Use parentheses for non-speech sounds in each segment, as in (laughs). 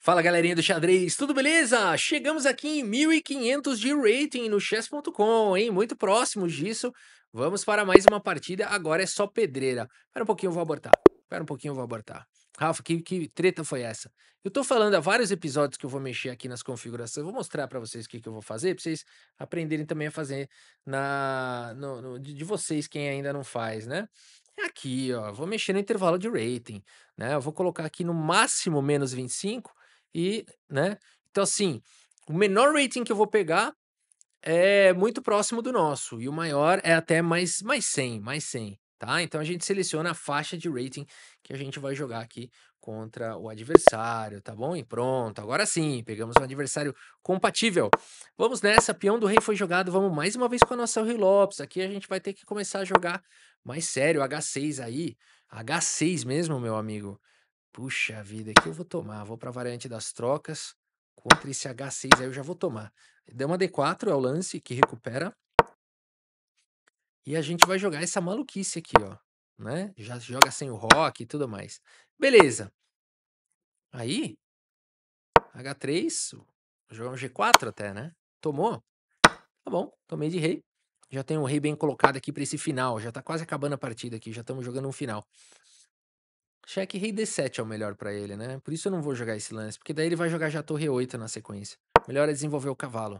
Fala galerinha do xadrez, tudo beleza? Chegamos aqui em 1500 de rating no chess.com, hein? Muito próximos disso. Vamos para mais uma partida, agora é só pedreira. Espera um pouquinho, eu vou abortar. Espera um pouquinho, eu vou abortar. Rafa, que, que treta foi essa? Eu tô falando há vários episódios que eu vou mexer aqui nas configurações. Eu vou mostrar para vocês o que, que eu vou fazer, para vocês aprenderem também a fazer na no, no, de, de vocês, quem ainda não faz, né? Aqui, ó, vou mexer no intervalo de rating, né? Eu vou colocar aqui no máximo menos 25 e, né? Então, assim, o menor rating que eu vou pegar é muito próximo do nosso e o maior é até mais, mais 100, mais 100 tá? Então a gente seleciona a faixa de rating que a gente vai jogar aqui contra o adversário, tá bom? E pronto, agora sim, pegamos um adversário compatível. Vamos nessa, peão do rei foi jogado, vamos mais uma vez com a nossa Rui Lopes. Aqui a gente vai ter que começar a jogar mais sério, H6 aí, H6 mesmo, meu amigo. Puxa vida, aqui eu vou tomar, vou para a variante das trocas contra esse H6 aí eu já vou tomar. Dama D4 é o lance que recupera e a gente vai jogar essa maluquice aqui, ó. Né? Já joga sem o rock e tudo mais. Beleza. Aí, H3, jogar um G4 até, né? Tomou? Tá bom, tomei de rei. Já tem um rei bem colocado aqui para esse final. Já tá quase acabando a partida aqui, já estamos jogando um final. Cheque rei D7 é o melhor para ele, né? Por isso eu não vou jogar esse lance, porque daí ele vai jogar já torre 8 na sequência. Melhor é desenvolver o cavalo.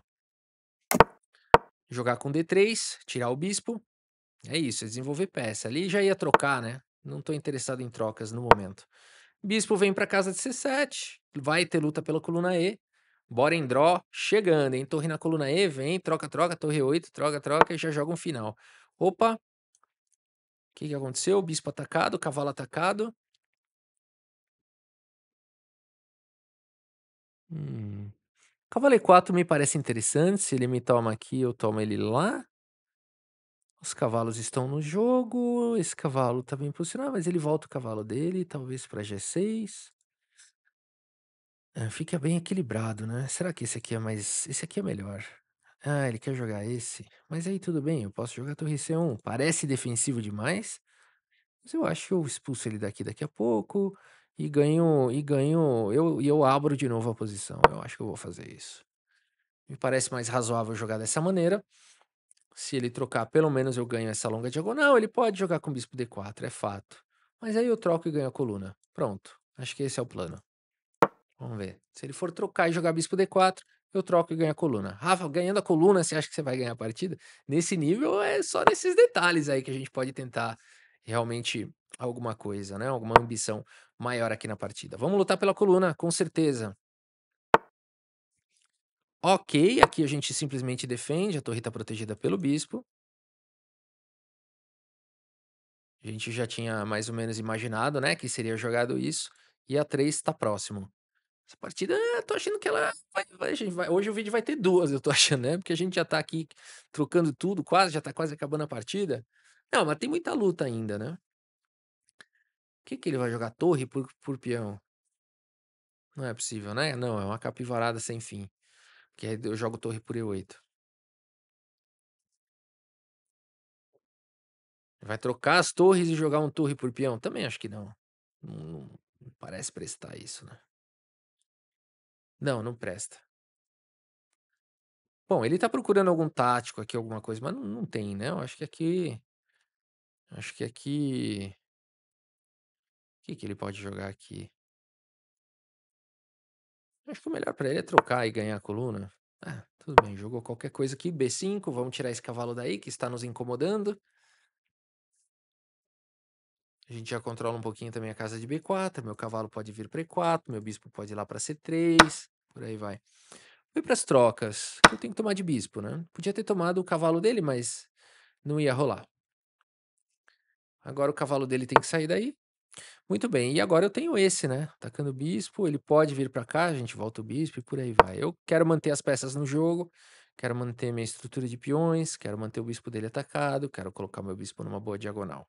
Jogar com D3, tirar o bispo. É isso, é desenvolver peça. Ali já ia trocar, né? Não tô interessado em trocas no momento. Bispo vem para casa de C7, vai ter luta pela coluna E. Bora em draw, chegando, hein? Torre na coluna E, vem, troca, troca, torre 8, troca, troca e já joga um final. Opa! O que, que aconteceu? Bispo atacado, cavalo atacado. Hum. Cavalo E4 me parece interessante. Se ele me toma aqui, eu tomo ele lá. Os cavalos estão no jogo, esse cavalo tá bem posicionado, mas ele volta o cavalo dele, talvez para G6. É, fica bem equilibrado, né? Será que esse aqui é mais. Esse aqui é melhor. Ah, ele quer jogar esse. Mas aí tudo bem, eu posso jogar torre C1. Parece defensivo demais. Mas eu acho que eu expulso ele daqui daqui a pouco. E ganho. E ganho. Eu, e eu abro de novo a posição. Eu acho que eu vou fazer isso. Me parece mais razoável jogar dessa maneira. Se ele trocar, pelo menos eu ganho essa longa diagonal. Ele pode jogar com bispo d4, é fato. Mas aí eu troco e ganho a coluna. Pronto. Acho que esse é o plano. Vamos ver. Se ele for trocar e jogar bispo d4, eu troco e ganho a coluna. Rafa, ganhando a coluna, você acha que você vai ganhar a partida? Nesse nível, é só nesses detalhes aí que a gente pode tentar realmente alguma coisa, né? Alguma ambição maior aqui na partida. Vamos lutar pela coluna, com certeza. Ok, aqui a gente simplesmente defende, a torre está protegida pelo bispo. A gente já tinha mais ou menos imaginado, né, que seria jogado isso. E a 3 está próximo. Essa partida, eu tô achando que ela vai, vai, vai, Hoje o vídeo vai ter duas, (laughs) eu tô achando, né? Porque a gente já tá aqui trocando tudo, quase, já tá quase acabando a partida. Não, mas tem muita luta ainda, né? O que que ele vai jogar? Torre por, por peão? Não é possível, né? Não, é uma capivarada sem fim que aí eu jogo torre por E8. Vai trocar as torres e jogar um torre por peão? Também acho que não. Não, não, não parece prestar isso, né? Não, não presta. Bom, ele tá procurando algum tático aqui, alguma coisa, mas não, não tem, né? Eu acho que aqui. Acho que aqui. O que, que ele pode jogar aqui? Acho que o melhor para ele é trocar e ganhar a coluna. Ah, tudo bem, jogou qualquer coisa aqui. B5, vamos tirar esse cavalo daí que está nos incomodando. A gente já controla um pouquinho também a casa de B4. Meu cavalo pode vir para E4, meu bispo pode ir lá para C3, por aí vai. Fui para as trocas. Eu tenho que tomar de bispo, né? Podia ter tomado o cavalo dele, mas não ia rolar. Agora o cavalo dele tem que sair daí. Muito bem, e agora eu tenho esse, né? Atacando o bispo, ele pode vir pra cá, a gente volta o bispo e por aí vai. Eu quero manter as peças no jogo, quero manter minha estrutura de peões, quero manter o bispo dele atacado, quero colocar meu bispo numa boa diagonal.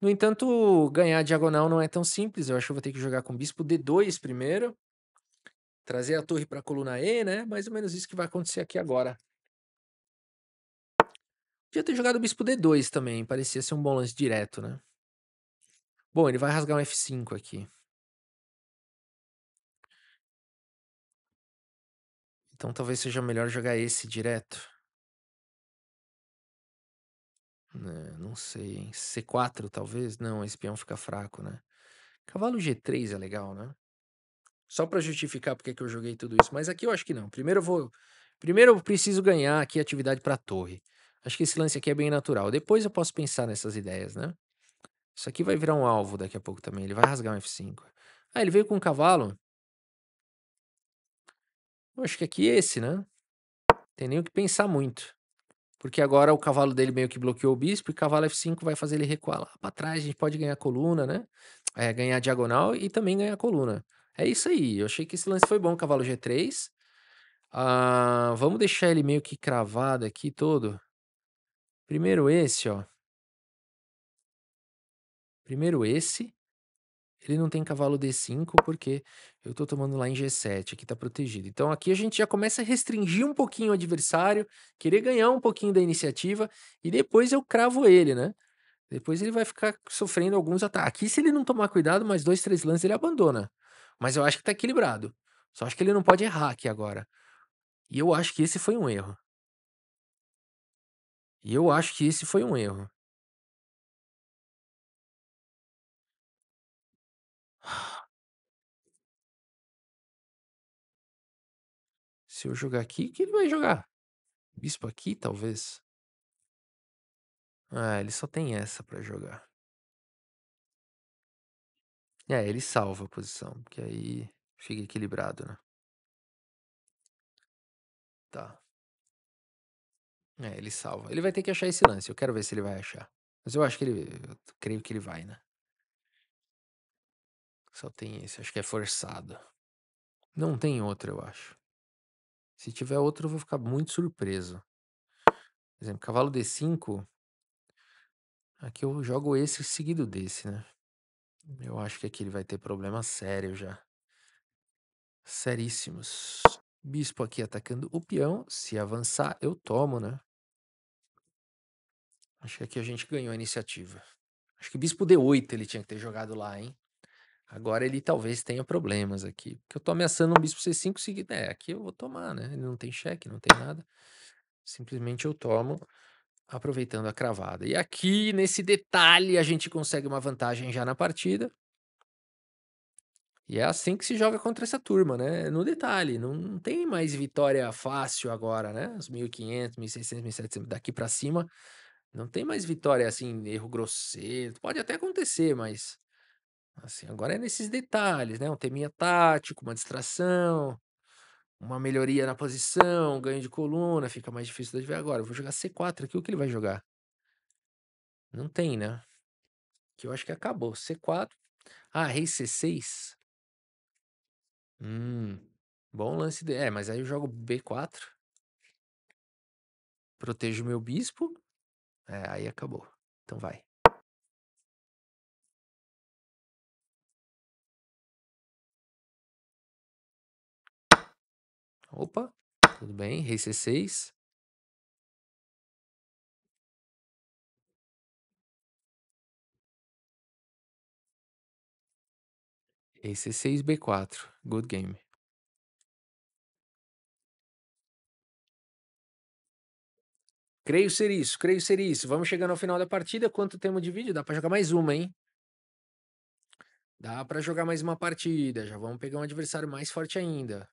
No entanto, ganhar diagonal não é tão simples, eu acho que eu vou ter que jogar com o bispo D2 primeiro, trazer a torre pra coluna E, né? Mais ou menos isso que vai acontecer aqui agora. Podia ter jogado o bispo D2 também, parecia ser um bom lance direto, né? Bom, ele vai rasgar um F5 aqui. Então talvez seja melhor jogar esse direto. É, não sei, hein? C4 talvez? Não, esse peão fica fraco, né? Cavalo G3 é legal, né? Só para justificar porque que eu joguei tudo isso. Mas aqui eu acho que não. Primeiro eu vou... Primeiro eu preciso ganhar aqui atividade para torre. Acho que esse lance aqui é bem natural. Depois eu posso pensar nessas ideias, né? Isso aqui vai virar um alvo daqui a pouco também. Ele vai rasgar um F5. Ah, ele veio com um cavalo. Eu acho que aqui é esse, né? Tem nem o que pensar muito. Porque agora o cavalo dele meio que bloqueou o bispo e o cavalo F5 vai fazer ele recuar lá para trás. A gente pode ganhar coluna, né? É, ganhar diagonal e também ganhar coluna. É isso aí. Eu achei que esse lance foi bom. Cavalo G3. Ah, vamos deixar ele meio que cravado aqui todo. Primeiro esse, ó. Primeiro esse, ele não tem cavalo D5 porque eu tô tomando lá em G7, aqui tá protegido. Então aqui a gente já começa a restringir um pouquinho o adversário, querer ganhar um pouquinho da iniciativa e depois eu cravo ele, né? Depois ele vai ficar sofrendo alguns ataques. Aqui se ele não tomar cuidado, mais dois, três lances ele abandona. Mas eu acho que tá equilibrado. Só acho que ele não pode errar aqui agora. E eu acho que esse foi um erro. E eu acho que esse foi um erro. Se eu jogar aqui, que ele vai jogar? Bispo aqui, talvez? Ah, ele só tem essa para jogar. É, ele salva a posição, porque aí fica equilibrado, né? Tá. É, ele salva. Ele vai ter que achar esse lance. Eu quero ver se ele vai achar. Mas eu acho que ele. Eu creio que ele vai, né? Só tem esse. Acho que é forçado. Não tem outro, eu acho. Se tiver outro, eu vou ficar muito surpreso. Por exemplo, cavalo D5. Aqui eu jogo esse seguido desse, né? Eu acho que aqui ele vai ter problema sério já. Seríssimos. Bispo aqui atacando o peão. Se avançar, eu tomo, né? Acho que aqui a gente ganhou a iniciativa. Acho que bispo D8 ele tinha que ter jogado lá, hein? Agora ele talvez tenha problemas aqui. Porque eu tô ameaçando um bispo C5 seguido. É, aqui eu vou tomar, né? Ele não tem cheque, não tem nada. Simplesmente eu tomo, aproveitando a cravada. E aqui, nesse detalhe, a gente consegue uma vantagem já na partida. E é assim que se joga contra essa turma, né? É no detalhe, não, não tem mais vitória fácil agora, né? Os 1.500, 1.600, 1.700, daqui para cima. Não tem mais vitória assim, erro grosseiro. Pode até acontecer, mas Assim, agora é nesses detalhes, né? Um teminha tático, uma distração, uma melhoria na posição, ganho de coluna, fica mais difícil de ver agora. Eu vou jogar C4 aqui, o que ele vai jogar? Não tem, né? Que eu acho que acabou. C4. Ah, rei C6. Hum, bom lance. De... É, mas aí eu jogo B4. Protejo meu bispo. É, aí acabou. Então vai. Opa, tudo bem, rei C6. Rei C6, B4. Good game. Creio ser isso, creio ser isso. Vamos chegando ao final da partida. Quanto temos de vídeo? Dá para jogar mais uma, hein? Dá para jogar mais uma partida. Já vamos pegar um adversário mais forte ainda.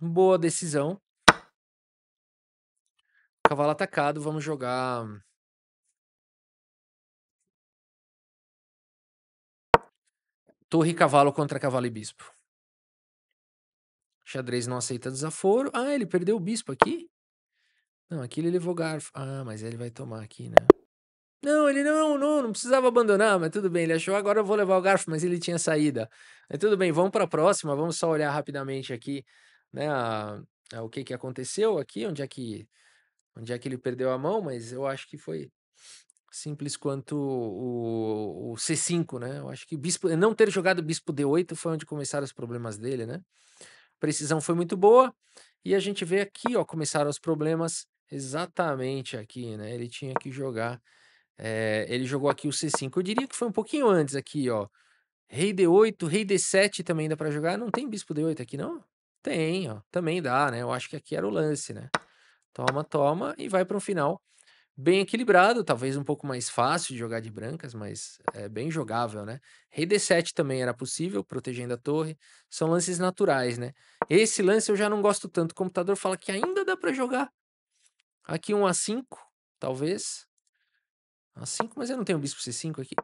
Boa decisão. Cavalo atacado, vamos jogar. Torre e cavalo contra cavalo e bispo. Xadrez não aceita desaforo. Ah, ele perdeu o bispo aqui? Não, aqui ele levou é garfo. Ah, mas ele vai tomar aqui, né? Não, ele não, não, não precisava abandonar, mas tudo bem, ele achou, agora eu vou levar o garfo, mas ele tinha saída. Mas tudo bem, vamos para a próxima, vamos só olhar rapidamente aqui né, a, a, o que, que aconteceu aqui, onde é que, onde é que ele perdeu a mão, mas eu acho que foi simples quanto o, o C5, né? Eu acho que bispo, não ter jogado bispo D8 foi onde começaram os problemas dele, né? Precisão foi muito boa e a gente vê aqui, ó, começaram os problemas exatamente aqui, né? Ele tinha que jogar, é, ele jogou aqui o C5. Eu diria que foi um pouquinho antes aqui, ó. Rei D8, Rei D7 também dá para jogar. Não tem bispo D8 aqui, não? Tem, ó, também dá, né? Eu acho que aqui era o lance, né? Toma, toma e vai para um final bem equilibrado, talvez um pouco mais fácil de jogar de brancas, mas é bem jogável, né? Rei D7 também era possível, protegendo a torre. São lances naturais, né? Esse lance eu já não gosto tanto. O computador fala que ainda dá para jogar. Aqui um A5, talvez. A5, mas eu não tenho bispo C5 aqui.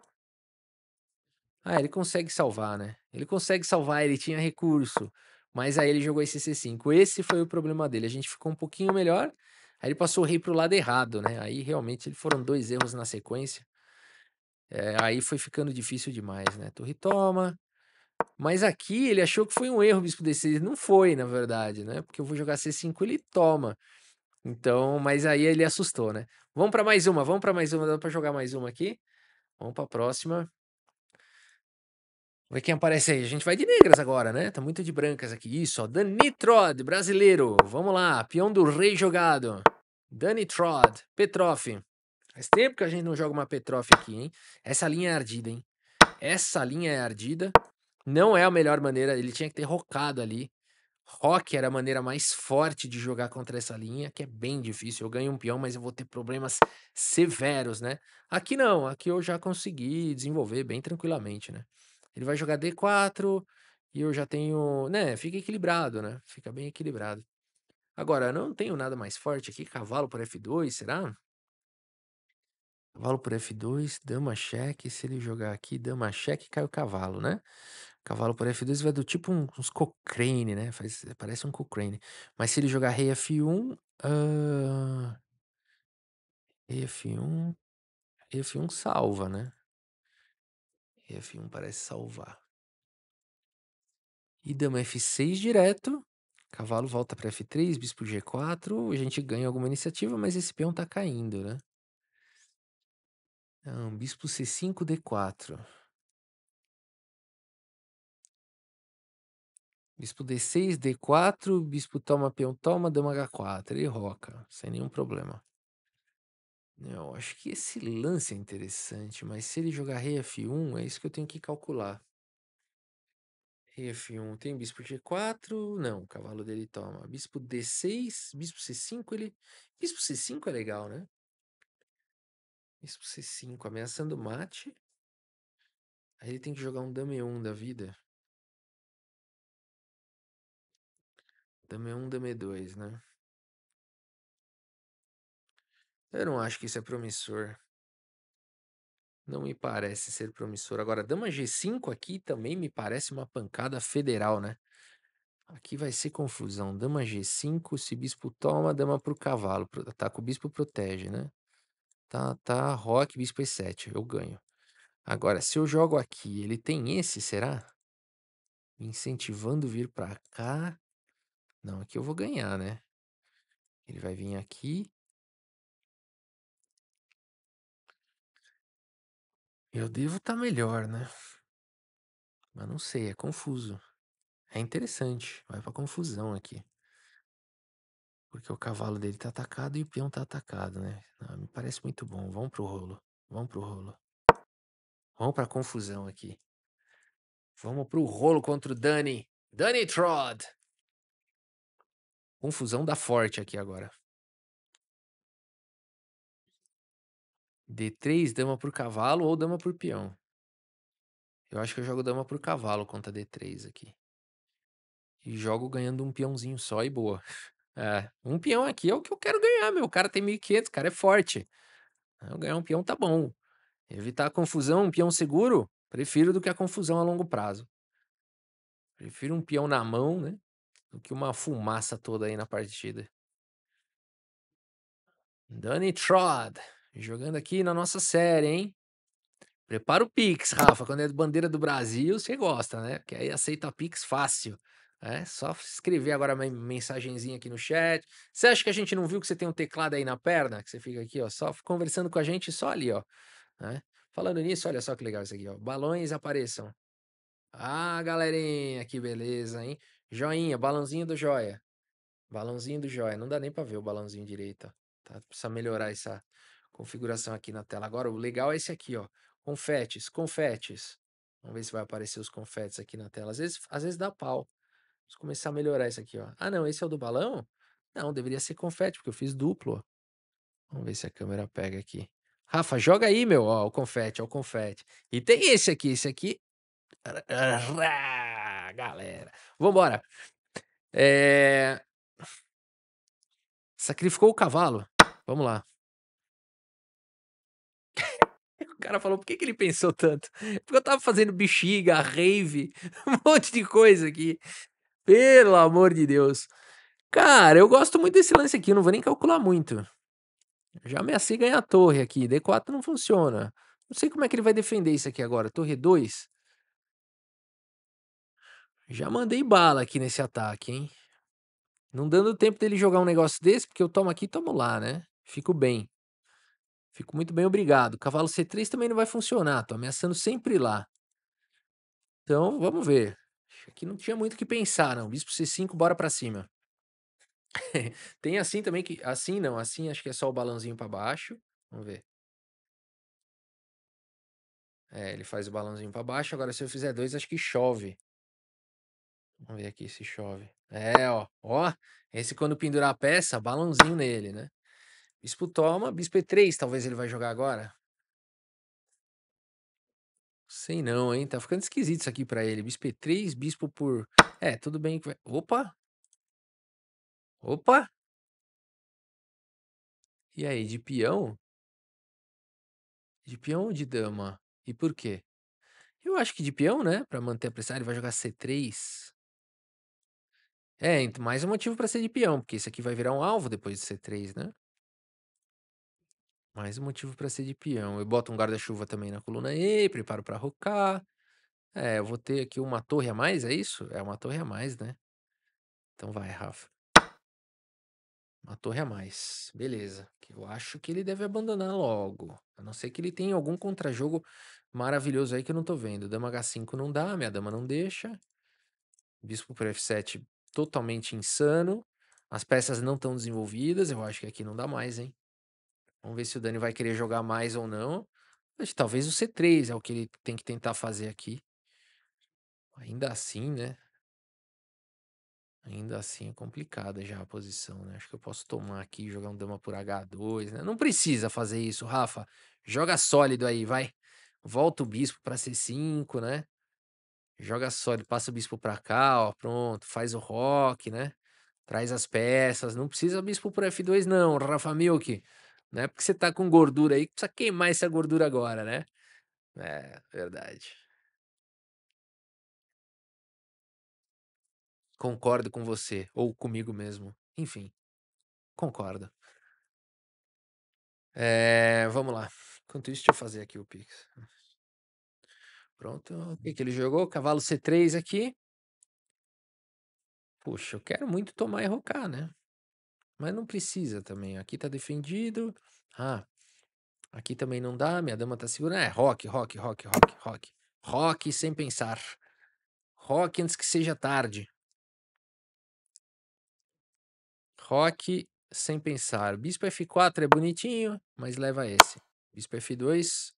Ah, ele consegue salvar, né? Ele consegue salvar, ele tinha recurso. Mas aí ele jogou esse C5. Esse foi o problema dele. A gente ficou um pouquinho melhor. Aí ele passou o rei pro lado errado, né? Aí realmente foram dois erros na sequência. É, aí foi ficando difícil demais, né? Torre toma. Mas aqui ele achou que foi um erro o bispo D6. Não foi, na verdade, né? Porque eu vou jogar C5 ele toma. Então, mas aí ele assustou, né? Vamos para mais uma, vamos para mais uma. Dá para jogar mais uma aqui? Vamos para a próxima. Vamos ver quem aparece aí. A gente vai de negras agora, né? Tá muito de brancas aqui. Isso, ó. Dani Trod, brasileiro. Vamos lá. Peão do rei jogado. Dani Trod, Petrov. Faz tempo que a gente não joga uma Petrov aqui, hein? Essa linha é ardida, hein? Essa linha é ardida. Não é a melhor maneira. Ele tinha que ter rocado ali. Rock era a maneira mais forte de jogar contra essa linha, que é bem difícil. Eu ganho um peão, mas eu vou ter problemas severos, né? Aqui não. Aqui eu já consegui desenvolver bem tranquilamente, né? Ele vai jogar D4 e eu já tenho, né, fica equilibrado, né? Fica bem equilibrado. Agora, não tenho nada mais forte aqui, cavalo por F2, será? Cavalo por F2, dama cheque, se ele jogar aqui, dama cheque, cai o cavalo, né? Cavalo por F2 vai do tipo um, uns Cochrane, né? Faz, parece um Cochrane. Mas se ele jogar rei F1, uh... Ah, rei F1, rei F1 salva, né? E F1 parece salvar. E dama F6 direto. Cavalo volta para F3, bispo G4. A gente ganha alguma iniciativa, mas esse peão tá caindo, né? Não, é bispo C5, D4. Bispo D6, D4, bispo toma, peão toma, dama H4. Ele roca, sem nenhum problema. Né, eu acho que esse lance é interessante, mas se ele jogar rei F1, é isso que eu tenho que calcular. Rei F1 tem bispo G4, não, o cavalo dele toma. Bispo D6, bispo C5, ele. Bispo C5 é legal, né? Bispo C5, ameaçando mate. Aí ele tem que jogar um dame 1 da vida. Dame 1, dame 2, né? Eu não acho que isso é promissor. Não me parece ser promissor. Agora, dama G5 aqui também me parece uma pancada federal, né? Aqui vai ser confusão. Dama G5, se bispo toma, dama pro cavalo. Tá, com o bispo, protege, né? Tá, tá, rock, bispo E7, eu ganho. Agora, se eu jogo aqui, ele tem esse, será? Me incentivando vir pra cá. Não, aqui eu vou ganhar, né? Ele vai vir aqui, Eu devo estar tá melhor, né? Mas não sei, é confuso. É interessante, vai pra confusão aqui. Porque o cavalo dele tá atacado e o peão tá atacado, né? Ah, me parece muito bom. Vamos pro rolo. Vamos pro rolo. Vamos pra confusão aqui. Vamos pro rolo contra o Dani. Dani Trod! Confusão da forte aqui agora. D3, dama por cavalo ou dama por peão. Eu acho que eu jogo dama por cavalo contra D3 aqui. E jogo ganhando um peãozinho só e boa. (laughs) É, um peão aqui é o que eu quero ganhar, meu. O cara tem 1.500, o cara é forte. Ah, eu ganhar um peão tá bom. Evitar a confusão, um peão seguro, prefiro do que a confusão a longo prazo. Prefiro um peão na mão, né? Do que uma fumaça toda aí na partida. Danny Trod. Jogando aqui na nossa série, hein? Prepara o Pix, Rafa. Quando é bandeira do Brasil, você gosta, né? Porque aí aceita Pix fácil. É só escrever agora uma mensagenzinha aqui no chat. Você acha que a gente não viu que você tem um teclado aí na perna? Que você fica aqui, ó, só conversando com a gente só ali, ó. Né? Falando nisso, olha só que legal isso aqui, ó. Balões apareçam. Ah, galerinha, que beleza, hein? Joinha, balãozinho do joia. Balãozinho do joia. Não dá nem pra ver o balãozinho direito, ó. Tá? Precisa melhorar essa, configuração aqui na tela. Agora, o legal é esse aqui, ó. Confetes, confetes. Vamos ver se vai aparecer os confetes aqui na tela. Às vezes, às vezes dá pau. Vamos começar a melhorar isso aqui, ó. Ah, não, esse é o do balão? Não, deveria ser confete, porque eu fiz duplo. Vamos ver se a câmera pega aqui. Rafa, joga aí, meu. Ó, o confete, ó, o confete. E tem esse aqui, esse aqui. (laughs) Galera. Vambora. É... Sacrificou o cavalo. Vamos lá. cara falou, por que, que ele pensou tanto? Porque eu tava fazendo bexiga, rave, (laughs) um monte de coisa aqui. Pelo amor de Deus. Cara, eu gosto muito desse lance aqui, Eu não vou nem calcular muito. Já ameacei ganhar a torre aqui, D4 não funciona. Não sei como é que ele vai defender isso aqui agora, torre 2. Já mandei bala aqui nesse ataque, hein? Não dando tempo dele jogar um negócio desse, porque eu tomo aqui e tomo lá, né? Fico bem. Fico muito bem, obrigado. Cavalo C3 também não vai funcionar, tô ameaçando sempre lá. Então, vamos ver. Aqui não tinha muito o que pensar, não. Bispo C5, bora para cima. (laughs) Tem assim também que. Assim não, assim acho que é só o balãozinho para baixo. Vamos ver. É, ele faz o balãozinho para baixo. Agora, se eu fizer dois, acho que chove. Vamos ver aqui se chove. É, ó. Ó, esse quando pendurar a peça, balãozinho nele, né? Bispo toma, bispo E3, é talvez ele vai jogar agora. Sei não, hein? Tá ficando esquisito isso aqui para ele. Bispo E3, é bispo por. É, tudo bem Opa! Opa! E aí, de peão? De peão ou de dama? E por quê? Eu acho que de peão, né? Pra manter a pressão. ele vai jogar C3. É, então, mais um motivo para ser de peão, porque esse aqui vai virar um alvo depois de C3, né? Mais um motivo pra ser de peão. Eu boto um guarda-chuva também na coluna E, preparo pra rocar. É, eu vou ter aqui uma torre a mais, é isso? É uma torre a mais, né? Então vai, Rafa. Uma torre a mais. Beleza. Eu acho que ele deve abandonar logo. A não ser que ele tenha algum contrajogo maravilhoso aí que eu não tô vendo. Dama H5 não dá, minha dama não deixa. Bispo por F7 totalmente insano. As peças não estão desenvolvidas. Eu acho que aqui não dá mais, hein? Vamos ver se o Dani vai querer jogar mais ou não. Mas talvez o C3 é o que ele tem que tentar fazer aqui. Ainda assim, né? Ainda assim é complicada já a posição, né? Acho que eu posso tomar aqui, jogar um dama por H2, né? Não precisa fazer isso, Rafa. Joga sólido aí, vai. Volta o bispo para C5, né? Joga sólido, passa o bispo para cá, ó, pronto, faz o rock, né? Traz as peças, não precisa bispo por F2 não, Rafa Milk. Não é porque você tá com gordura aí que precisa queimar essa gordura agora, né? É, verdade. Concordo com você, ou comigo mesmo. Enfim, concordo. É, vamos lá. Enquanto isso, deixa eu fazer aqui o Pix. Pronto. O que, que ele jogou? Cavalo C3 aqui. Puxa, eu quero muito tomar e rocar, né? Mas não precisa também. Aqui tá defendido. Ah, aqui também não dá. Minha dama tá segurando. É, rock, rock, rock, rock, rock. Rock sem pensar. Rock antes que seja tarde. Rock sem pensar. Bispo F4 é bonitinho, mas leva esse. Bispo F2.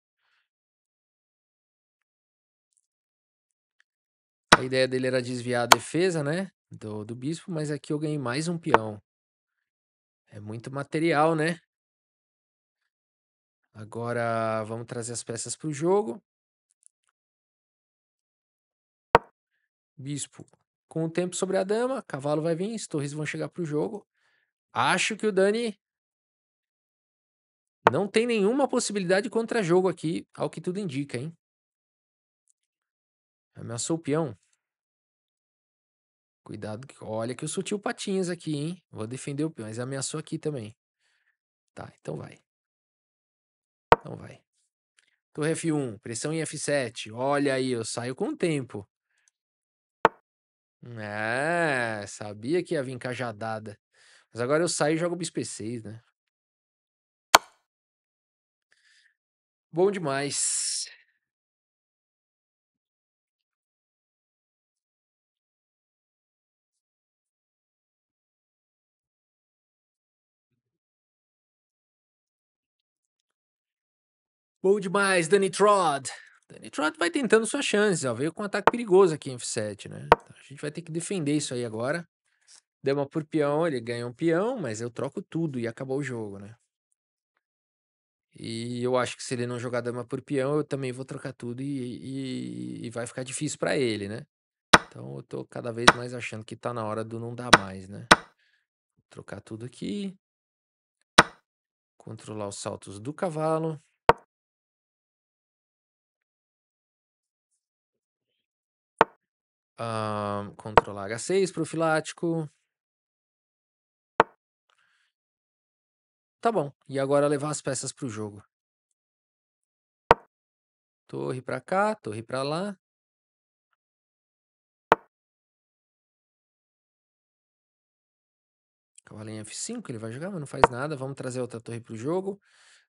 A ideia dele era desviar a defesa, né? Do, do bispo, mas aqui eu ganhei mais um peão. É muito material, né? Agora vamos trazer as peças para o jogo. Bispo. Com o tempo sobre a dama, cavalo vai vir, as torres vão chegar para o jogo. Acho que o Dani não tem nenhuma possibilidade contra jogo aqui, ao que tudo indica, hein? Ameaçou é o peão. Cuidado, que- olha que eu sutil Patinhas aqui, hein? Vou defender o peão, mas ameaçou aqui também. Tá, então vai. Então vai. Torre F1, pressão em F7. Olha aí, eu saio com o tempo. É, sabia que ia vir cajadada. Mas agora eu saio e jogo bispo E6, né? Bom demais. Bom demais, Danny Trod. Danny Trod vai tentando suas chances, ó. Veio com um ataque perigoso aqui em F7, né? Então a gente vai ter que defender isso aí agora. Dama por peão, ele ganha um peão, mas eu troco tudo e acabou o jogo, né? E eu acho que se ele não jogar dama por peão, eu também vou trocar tudo e, e, e vai ficar difícil para ele, né? Então eu tô cada vez mais achando que tá na hora do não dar mais, né? Vou trocar tudo aqui. Controlar os saltos do cavalo. Uh, controlar H6, profilático. Tá bom. E agora levar as peças pro jogo. Torre pra cá, torre pra lá. Cavalinho F5, ele vai jogar, mas não faz nada. Vamos trazer outra torre pro jogo.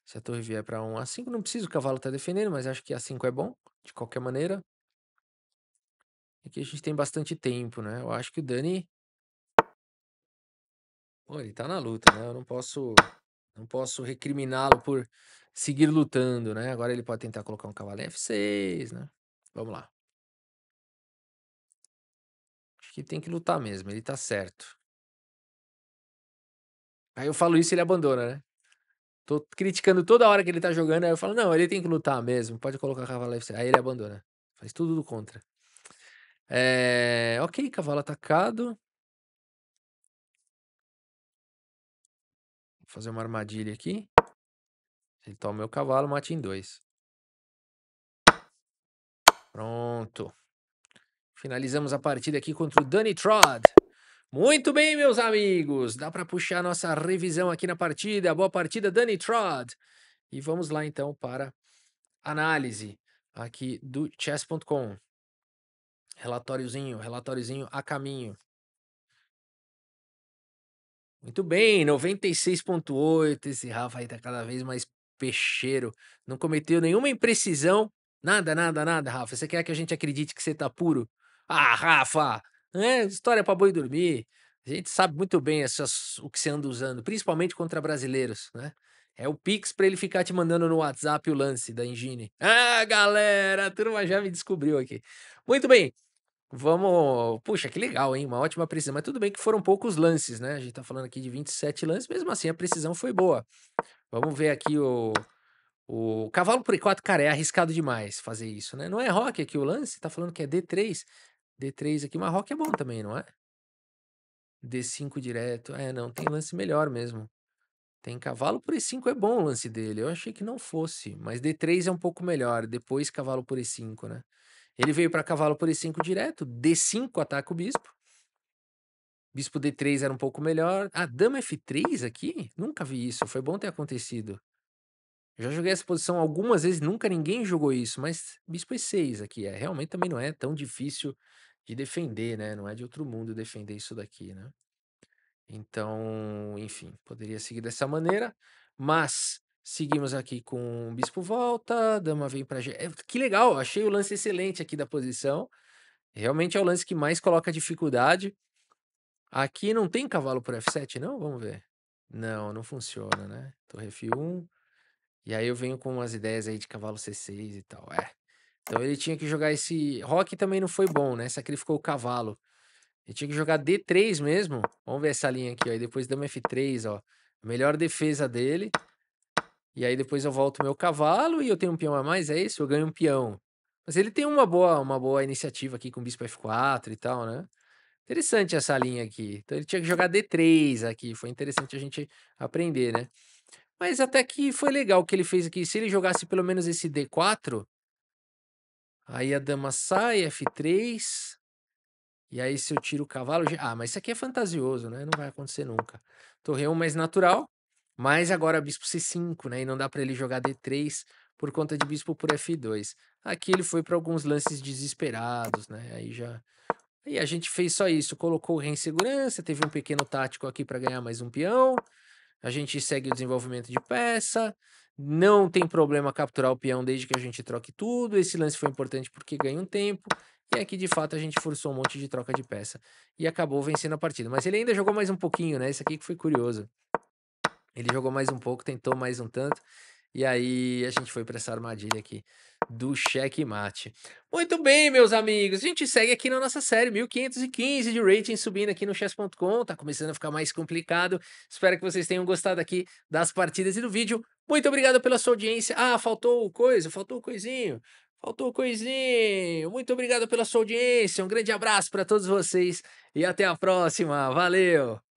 Se a torre vier para um A5, não precisa, o cavalo tá defendendo, mas acho que A5 é bom, de qualquer maneira. É que a gente tem bastante tempo, né? Eu acho que o Dani. Pô, ele tá na luta, né? Eu não posso. Não posso recriminá-lo por seguir lutando, né? Agora ele pode tentar colocar um cavalo F6, né? Vamos lá. Acho que tem que lutar mesmo, ele tá certo. Aí eu falo isso e ele abandona, né? Tô criticando toda hora que ele tá jogando, aí eu falo, não, ele tem que lutar mesmo, pode colocar cavalo F6. Aí ele abandona. Faz tudo do contra. É... Ok, cavalo atacado. Vou fazer uma armadilha aqui. Ele toma meu cavalo, mate em dois. Pronto. Finalizamos a partida aqui contra o Danny Trod. Muito bem, meus amigos. Dá para puxar nossa revisão aqui na partida. Boa partida, Danny Trod. E vamos lá então para análise aqui do chess.com. Relatóriozinho, relatóriozinho a caminho. Muito bem, 96.8. Esse Rafa aí tá cada vez mais peixeiro. Não cometeu nenhuma imprecisão. Nada, nada, nada, Rafa. Você quer que a gente acredite que você tá puro? Ah, Rafa! É, história para boi dormir. A gente sabe muito bem essas, o que você anda usando, principalmente contra brasileiros, né? É o Pix para ele ficar te mandando no WhatsApp o lance da Engine. Ah, galera, a turma já me descobriu aqui. Muito bem. Vamos. Puxa, que legal, hein? Uma ótima precisão. Mas tudo bem que foram poucos lances, né? A gente tá falando aqui de 27 lances, mesmo assim a precisão foi boa. Vamos ver aqui o. O cavalo por E4, cara, é arriscado demais fazer isso, né? Não é rock aqui o lance? Tá falando que é D3. D3 aqui, mas rock é bom também, não é? D5 direto. É, não, tem lance melhor mesmo. Tem cavalo por E5 é bom o lance dele. Eu achei que não fosse, mas D3 é um pouco melhor. Depois cavalo por E5, né? Ele veio para cavalo por E5 direto. D5 ataca o bispo. Bispo D3 era um pouco melhor. Ah, dama F3 aqui? Nunca vi isso. Foi bom ter acontecido. já joguei essa posição algumas vezes, nunca ninguém jogou isso, mas bispo é E6 aqui. É, realmente também não é tão difícil de defender, né? Não é de outro mundo defender isso daqui, né? Então, enfim, poderia seguir dessa maneira, mas seguimos aqui com o Bispo volta, dama vem para G. É, que legal, achei o lance excelente aqui da posição. Realmente é o lance que mais coloca dificuldade. Aqui não tem cavalo por F7, não? Vamos ver. Não, não funciona, né? Torre F1. E aí eu venho com umas ideias aí de cavalo C6 e tal. É. Então ele tinha que jogar esse. Rock também não foi bom, né? Sacrificou o cavalo. Ele tinha que jogar D3 mesmo. Vamos ver essa linha aqui, ó. E depois dama F3, ó. Melhor defesa dele. E aí depois eu volto meu cavalo e eu tenho um peão a mais, é isso? Eu ganho um peão. Mas ele tem uma boa, uma boa iniciativa aqui com o bispo F4 e tal, né? Interessante essa linha aqui. Então ele tinha que jogar D3 aqui. Foi interessante a gente aprender, né? Mas até que foi legal o que ele fez aqui. Se ele jogasse pelo menos esse D4, aí a dama sai, F3. E aí, se eu tiro o cavalo. Ah, mas isso aqui é fantasioso, né? Não vai acontecer nunca. Torre 1 mais natural, mas agora bispo C5, né? E não dá para ele jogar D3 por conta de bispo por F2. Aqui ele foi para alguns lances desesperados, né? Aí já. E a gente fez só isso, colocou o rei em segurança, teve um pequeno tático aqui para ganhar mais um peão. A gente segue o desenvolvimento de peça. Não tem problema capturar o peão desde que a gente troque tudo. Esse lance foi importante porque ganha um tempo. E aqui, de fato, a gente forçou um monte de troca de peça e acabou vencendo a partida. Mas ele ainda jogou mais um pouquinho, né? Isso aqui que foi curioso. Ele jogou mais um pouco, tentou mais um tanto. E aí a gente foi para essa armadilha aqui do checkmate. Muito bem, meus amigos. A gente segue aqui na nossa série 1515 de rating subindo aqui no chess.com. Tá começando a ficar mais complicado. Espero que vocês tenham gostado aqui das partidas e do vídeo. Muito obrigado pela sua audiência. Ah, faltou coisa, faltou coisinho. Faltou coisinho. Muito obrigado pela sua audiência. Um grande abraço para todos vocês e até a próxima. Valeu!